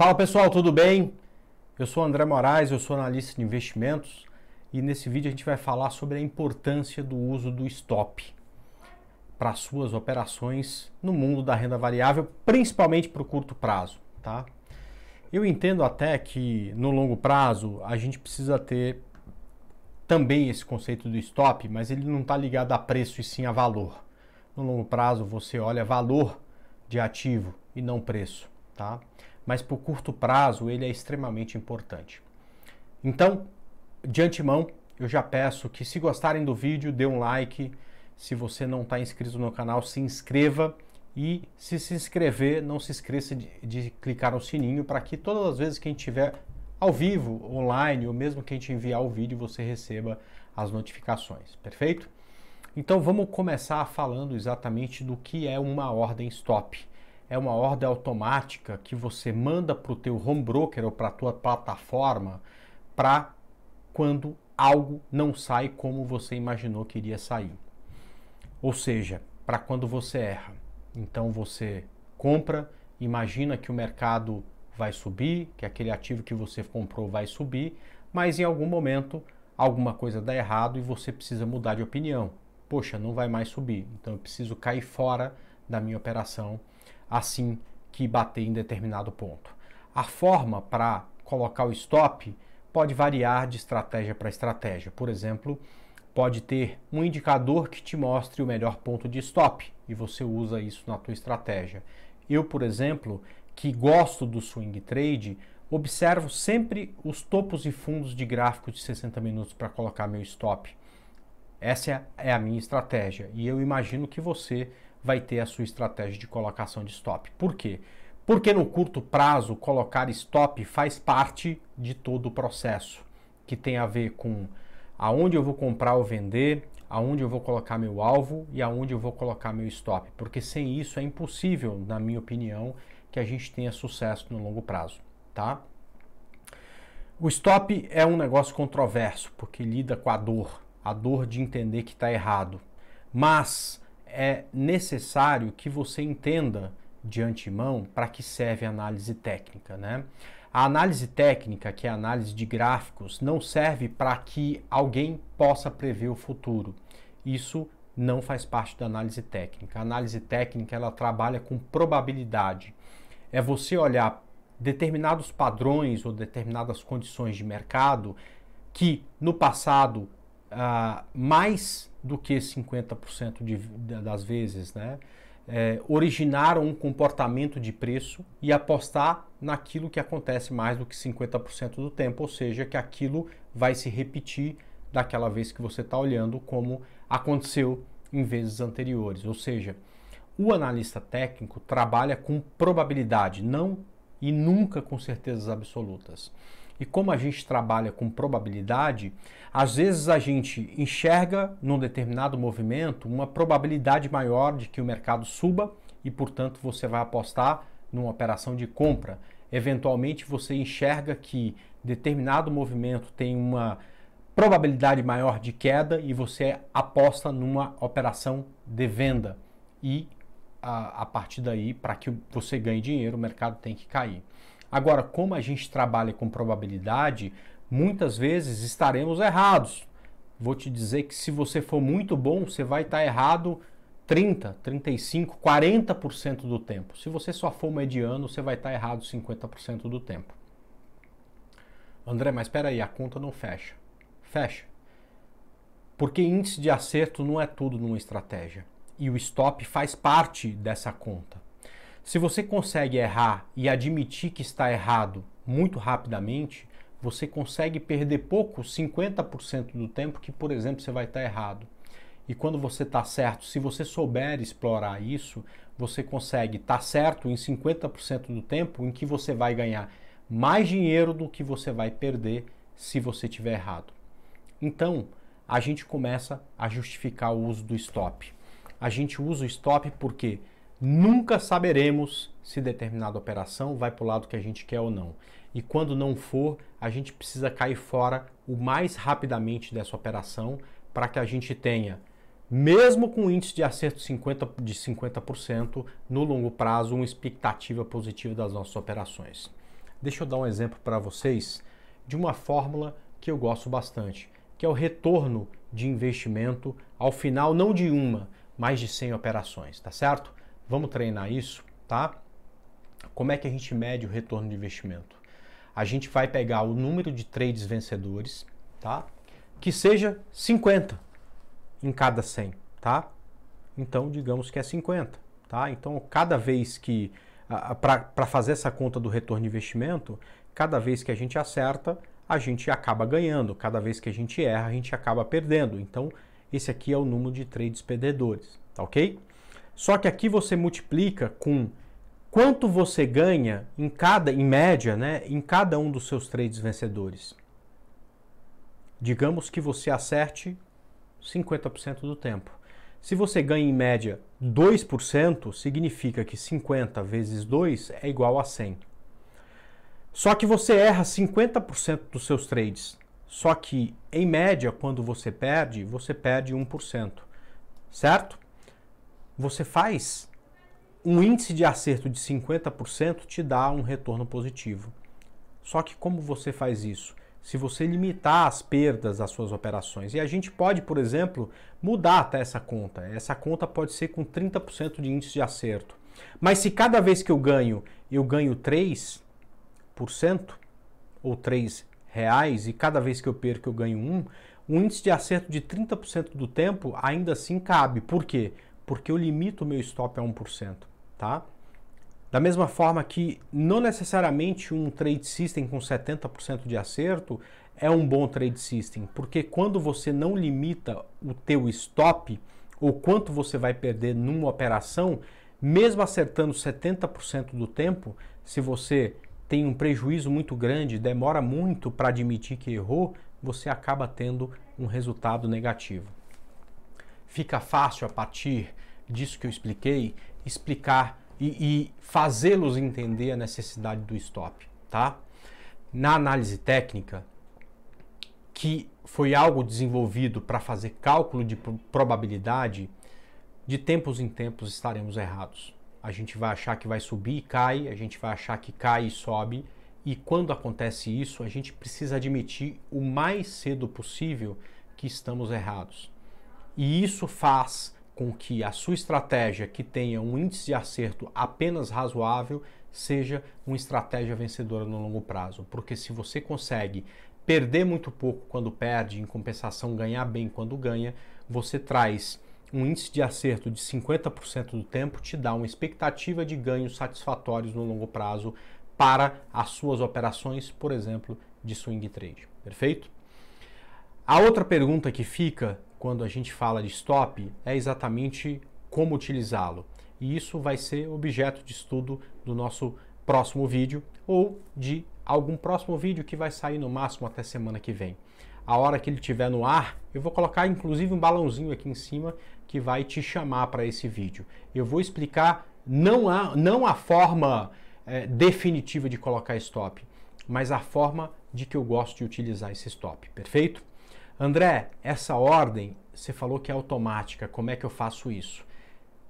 Fala pessoal, tudo bem? Eu sou André Moraes, eu sou analista de investimentos e nesse vídeo a gente vai falar sobre a importância do uso do stop para suas operações no mundo da renda variável, principalmente para o curto prazo, tá? Eu entendo até que no longo prazo a gente precisa ter também esse conceito do stop, mas ele não está ligado a preço e sim a valor. No longo prazo você olha valor de ativo e não preço, tá? mas por curto prazo ele é extremamente importante. Então, de antemão, eu já peço que se gostarem do vídeo, dê um like. Se você não está inscrito no canal, se inscreva. E se se inscrever, não se esqueça de, de clicar no sininho para que todas as vezes que a gente estiver ao vivo, online, ou mesmo que a gente enviar o vídeo, você receba as notificações, perfeito? Então vamos começar falando exatamente do que é uma ordem stop é uma ordem automática que você manda para o teu home broker ou para a tua plataforma para quando algo não sai como você imaginou que iria sair. Ou seja, para quando você erra. Então você compra, imagina que o mercado vai subir, que aquele ativo que você comprou vai subir, mas em algum momento alguma coisa dá errado e você precisa mudar de opinião. Poxa, não vai mais subir, então eu preciso cair fora da minha operação assim que bater em determinado ponto. A forma para colocar o stop pode variar de estratégia para estratégia. Por exemplo, pode ter um indicador que te mostre o melhor ponto de stop e você usa isso na tua estratégia. Eu, por exemplo, que gosto do swing trade, observo sempre os topos e fundos de gráfico de 60 minutos para colocar meu stop. Essa é a minha estratégia e eu imagino que você vai ter a sua estratégia de colocação de stop. Por quê? Porque no curto prazo, colocar stop faz parte de todo o processo, que tem a ver com aonde eu vou comprar ou vender, aonde eu vou colocar meu alvo e aonde eu vou colocar meu stop, porque sem isso é impossível, na minha opinião, que a gente tenha sucesso no longo prazo, tá? O stop é um negócio controverso, porque lida com a dor, a dor de entender que está errado. Mas é necessário que você entenda de antemão para que serve a análise técnica, né? A análise técnica, que é a análise de gráficos, não serve para que alguém possa prever o futuro. Isso não faz parte da análise técnica. A análise técnica ela trabalha com probabilidade. É você olhar determinados padrões ou determinadas condições de mercado que no passado ah, mais do que 50% de, das vezes, né? É, originaram um comportamento de preço e apostar naquilo que acontece mais do que 50% do tempo, ou seja, que aquilo vai se repetir daquela vez que você está olhando, como aconteceu em vezes anteriores. Ou seja, o analista técnico trabalha com probabilidade, não e nunca com certezas absolutas. E como a gente trabalha com probabilidade, às vezes a gente enxerga num determinado movimento uma probabilidade maior de que o mercado suba e, portanto, você vai apostar numa operação de compra. Eventualmente, você enxerga que determinado movimento tem uma probabilidade maior de queda e você aposta numa operação de venda. E a, a partir daí, para que você ganhe dinheiro, o mercado tem que cair. Agora, como a gente trabalha com probabilidade, muitas vezes estaremos errados. Vou te dizer que se você for muito bom, você vai estar errado 30, 35, 40% do tempo. Se você só for mediano, você vai estar errado 50% do tempo. André, mas espera aí, a conta não fecha. Fecha. Porque índice de acerto não é tudo numa estratégia. E o stop faz parte dessa conta. Se você consegue errar e admitir que está errado muito rapidamente, você consegue perder pouco, 50% do tempo que, por exemplo, você vai estar errado. E quando você está certo, se você souber explorar isso, você consegue estar tá certo em 50% do tempo em que você vai ganhar mais dinheiro do que você vai perder se você tiver errado. Então, a gente começa a justificar o uso do stop. A gente usa o stop porque Nunca saberemos se determinada operação vai para o lado que a gente quer ou não. E quando não for, a gente precisa cair fora o mais rapidamente dessa operação para que a gente tenha, mesmo com índice de acerto 50, de 50%, no longo prazo, uma expectativa positiva das nossas operações. Deixa eu dar um exemplo para vocês de uma fórmula que eu gosto bastante, que é o retorno de investimento ao final não de uma, mas de 100 operações, tá certo? Vamos treinar isso, tá? Como é que a gente mede o retorno de investimento? A gente vai pegar o número de trades vencedores, tá? Que seja 50 em cada 100, tá? Então, digamos que é 50, tá? Então, cada vez que para fazer essa conta do retorno de investimento, cada vez que a gente acerta, a gente acaba ganhando, cada vez que a gente erra, a gente acaba perdendo. Então, esse aqui é o número de trades perdedores, tá OK? Só que aqui você multiplica com quanto você ganha em cada, em média, né, em cada um dos seus trades vencedores. Digamos que você acerte 50% do tempo. Se você ganha em média 2%, significa que 50 vezes 2 é igual a 100. Só que você erra 50% dos seus trades. Só que, em média, quando você perde, você perde 1%. Certo? você faz, um índice de acerto de 50% te dá um retorno positivo. Só que como você faz isso? Se você limitar as perdas das suas operações. E a gente pode, por exemplo, mudar até essa conta. Essa conta pode ser com 30% de índice de acerto. Mas se cada vez que eu ganho, eu ganho 3% ou 3 reais e cada vez que eu perco eu ganho 1, um índice de acerto de 30% do tempo ainda assim cabe. Por quê? porque eu limito o meu stop a 1%, tá? Da mesma forma que não necessariamente um trade system com 70% de acerto é um bom trade system, porque quando você não limita o teu stop ou quanto você vai perder numa operação, mesmo acertando 70% do tempo, se você tem um prejuízo muito grande, demora muito para admitir que errou, você acaba tendo um resultado negativo fica fácil a partir disso que eu expliquei, explicar e, e fazê-los entender a necessidade do stop, tá? Na análise técnica, que foi algo desenvolvido para fazer cálculo de probabilidade, de tempos em tempos estaremos errados. A gente vai achar que vai subir e cai, a gente vai achar que cai e sobe, e quando acontece isso, a gente precisa admitir o mais cedo possível que estamos errados. E isso faz com que a sua estratégia, que tenha um índice de acerto apenas razoável, seja uma estratégia vencedora no longo prazo. Porque se você consegue perder muito pouco quando perde, em compensação ganhar bem quando ganha, você traz um índice de acerto de 50% do tempo, te dá uma expectativa de ganhos satisfatórios no longo prazo para as suas operações, por exemplo, de swing trade. Perfeito? A outra pergunta que fica quando a gente fala de stop é exatamente como utilizá-lo. E isso vai ser objeto de estudo do nosso próximo vídeo ou de algum próximo vídeo que vai sair no máximo até semana que vem. A hora que ele estiver no ar, eu vou colocar inclusive um balãozinho aqui em cima que vai te chamar para esse vídeo. Eu vou explicar não a, não a forma é, definitiva de colocar stop, mas a forma de que eu gosto de utilizar esse stop, perfeito? André, essa ordem, você falou que é automática, como é que eu faço isso?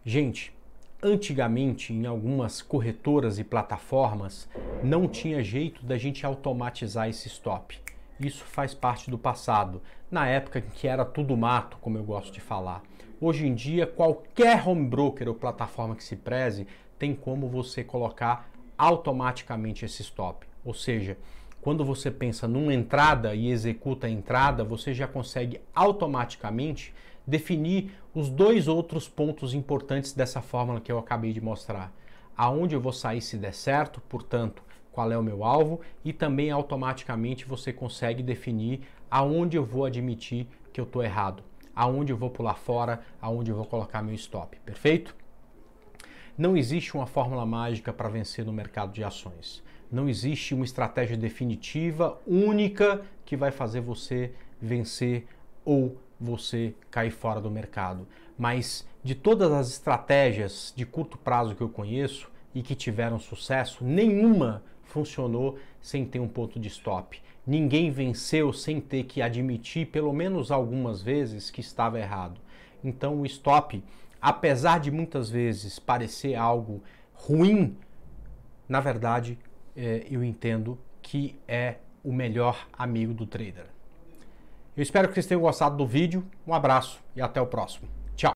Gente, antigamente em algumas corretoras e plataformas não tinha jeito da gente automatizar esse stop. Isso faz parte do passado, na época em que era tudo mato, como eu gosto de falar. Hoje em dia, qualquer home broker ou plataforma que se preze tem como você colocar automaticamente esse stop. Ou seja, quando você pensa numa entrada e executa a entrada, você já consegue automaticamente definir os dois outros pontos importantes dessa fórmula que eu acabei de mostrar. Aonde eu vou sair se der certo, portanto, qual é o meu alvo e também automaticamente você consegue definir aonde eu vou admitir que eu estou errado, aonde eu vou pular fora, aonde eu vou colocar meu stop, perfeito? Não existe uma fórmula mágica para vencer no mercado de ações. Não existe uma estratégia definitiva, única, que vai fazer você vencer ou você cair fora do mercado. Mas de todas as estratégias de curto prazo que eu conheço e que tiveram sucesso, nenhuma funcionou sem ter um ponto de stop. Ninguém venceu sem ter que admitir, pelo menos algumas vezes, que estava errado. Então, o stop, apesar de muitas vezes parecer algo ruim, na verdade eh, eu entendo que é o melhor amigo do trader. Eu espero que vocês tenham gostado do vídeo. Um abraço e até o próximo.